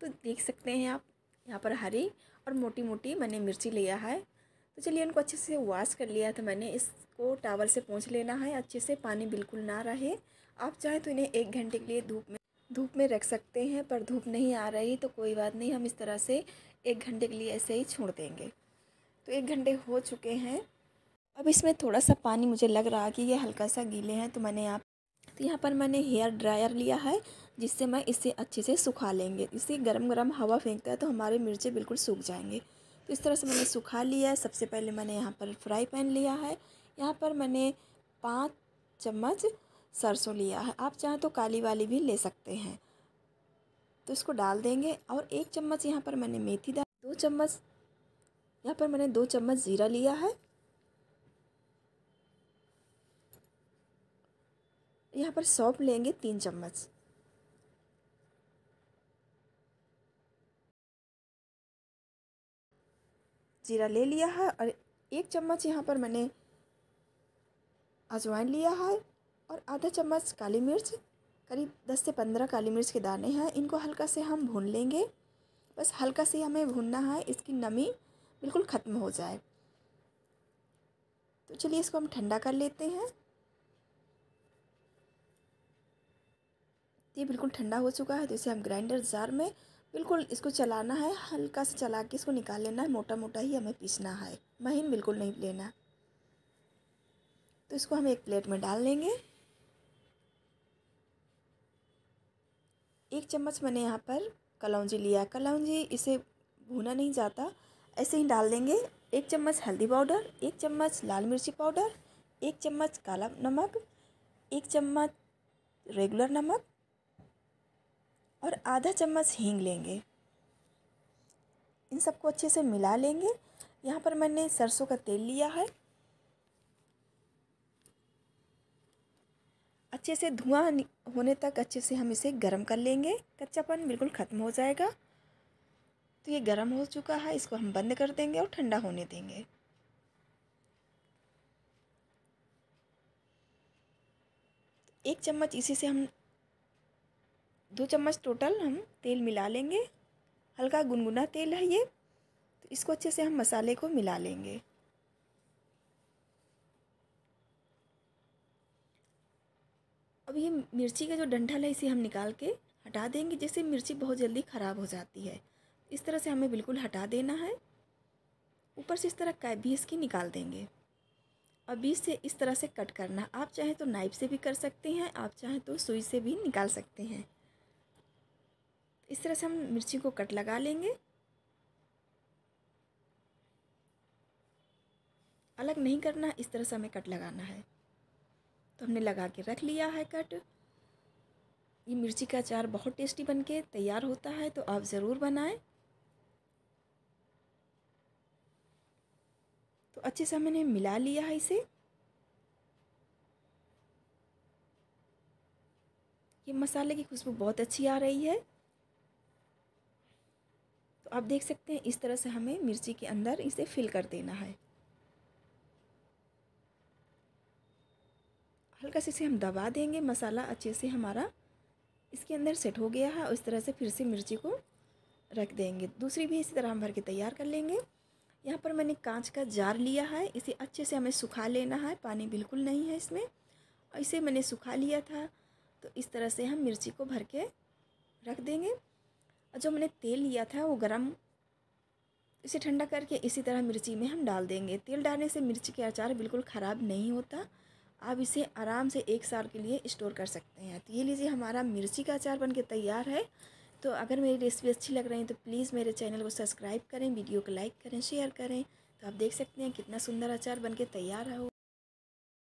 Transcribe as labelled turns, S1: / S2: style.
S1: तो देख सकते हैं आप यहाँ पर हरी और मोटी मोटी मैंने मिर्ची लिया है तो चलिए उनको अच्छे से वॉश कर लिया था मैंने इसको टावल से पहुँच लेना है अच्छे से पानी बिल्कुल ना रहे आप चाहें तो इन्हें एक घंटे के लिए धूप में धूप में रख सकते हैं पर धूप नहीं आ रही तो कोई बात नहीं हम इस तरह से एक घंटे के लिए ऐसे ही छोड़ देंगे तो एक घंटे हो चुके हैं अब इसमें थोड़ा सा पानी मुझे लग रहा कि ये हल्का सा गीले हैं तो मैंने यहाँ तो यहाँ पर मैंने हेयर ड्रायर लिया है जिससे मैं इसे अच्छे से सुखा लेंगे इसे गरम गरम हवा फेंकता है तो हमारे मिर्चे बिल्कुल सूख जाएंगे तो इस तरह से मैंने सुखा लिया है सबसे पहले मैंने यहाँ पर फ्राई पैन लिया है यहाँ पर मैंने पाँच चम्मच सरसों लिया है आप चाहें तो काली वाली भी ले सकते हैं तो इसको डाल देंगे और एक चम्मच यहाँ पर मैंने मेथी डाल दो चम्मच यहाँ पर मैंने दो चम्मच ज़ीरा लिया है यहाँ पर सौंप लेंगे तीन चम्मच जीरा ले लिया है और एक चम्मच यहाँ पर मैंने अजवाइन लिया है और आधा चम्मच काली मिर्च करीब दस से पंद्रह काली मिर्च के दाने हैं इनको हल्का से हम भून लेंगे बस हल्का से हमें भूनना है इसकी नमी बिल्कुल ख़त्म हो जाए तो चलिए इसको हम ठंडा कर लेते हैं ये बिल्कुल ठंडा हो चुका है तो इसे हम ग्राइंडर जार में बिल्कुल इसको चलाना है हल्का से चला के इसको निकाल लेना है मोटा मोटा ही हमें पीसना है महीन बिल्कुल नहीं लेना तो इसको हम एक प्लेट में डाल लेंगे एक चम्मच मैंने यहाँ पर कलौजी लिया कलौजी इसे भूना नहीं जाता ऐसे ही डाल देंगे एक चम्मच हल्दी पाउडर एक चम्मच लाल मिर्ची पाउडर एक चम्मच काला नमक एक चम्मच रेगुलर नमक और आधा चम्मच हींग लेंगे इन सबको अच्छे से मिला लेंगे यहाँ पर मैंने सरसों का तेल लिया है अच्छे से धुआं होने तक अच्छे से हम इसे गर्म कर लेंगे कच्चापन बिल्कुल ख़त्म हो जाएगा तो ये गर्म हो चुका है इसको हम बंद कर देंगे और ठंडा होने देंगे एक चम्मच इसी से हम दो चम्मच टोटल हम तेल मिला लेंगे हल्का गुनगुना तेल है ये तो इसको अच्छे से हम मसाले को मिला लेंगे अब ये मिर्ची का जो डंठल है इसे हम निकाल के हटा देंगे जिससे मिर्ची बहुत जल्दी ख़राब हो जाती है इस तरह से हमें बिल्कुल हटा देना है ऊपर से इस तरह का भी इसकी निकाल देंगे और बीज से इस तरह से कट करना आप चाहें तो नाइफ से भी कर सकते हैं आप चाहें तो सुई से भी निकाल सकते हैं इस तरह से हम मिर्ची को कट लगा लेंगे अलग नहीं करना इस तरह से हमें कट लगाना है तो हमने लगा के रख लिया है कट ये मिर्ची का अचार बहुत टेस्टी बन के तैयार होता है तो आप ज़रूर बनाएं तो अच्छे से मैंने मिला लिया है इसे ये मसाले की खुशबू बहुत अच्छी आ रही है तो आप देख सकते हैं इस तरह से हमें मिर्ची के अंदर इसे फिल कर देना है हल्का से इसे हम दबा देंगे मसाला अच्छे से हमारा इसके अंदर सेट हो गया है और इस तरह से फिर से मिर्ची को रख देंगे दूसरी भी इसी तरह हम भर के तैयार कर लेंगे यहाँ पर मैंने कांच का जार लिया है इसे अच्छे से हमें सुखा लेना है पानी बिल्कुल नहीं है इसमें और इसे मैंने सुखा लिया था तो इस तरह से हम मिर्ची को भर के रख देंगे और जो हमने तेल लिया था वो गर्म इसे ठंडा करके इसी तरह मिर्ची में हम डाल देंगे तेल डालने से मिर्ची के अचार बिल्कुल ख़राब नहीं होता आप इसे आराम से एक साल के लिए स्टोर कर सकते हैं तो ये लीजिए हमारा मिर्ची का अचार बन तैयार है तो अगर मेरी रेसिपी अच्छी लग रही है तो प्लीज़ मेरे चैनल को सब्सक्राइब करें वीडियो को लाइक करें शेयर करें तो आप देख सकते हैं कितना सुंदर अचार बनके तैयार है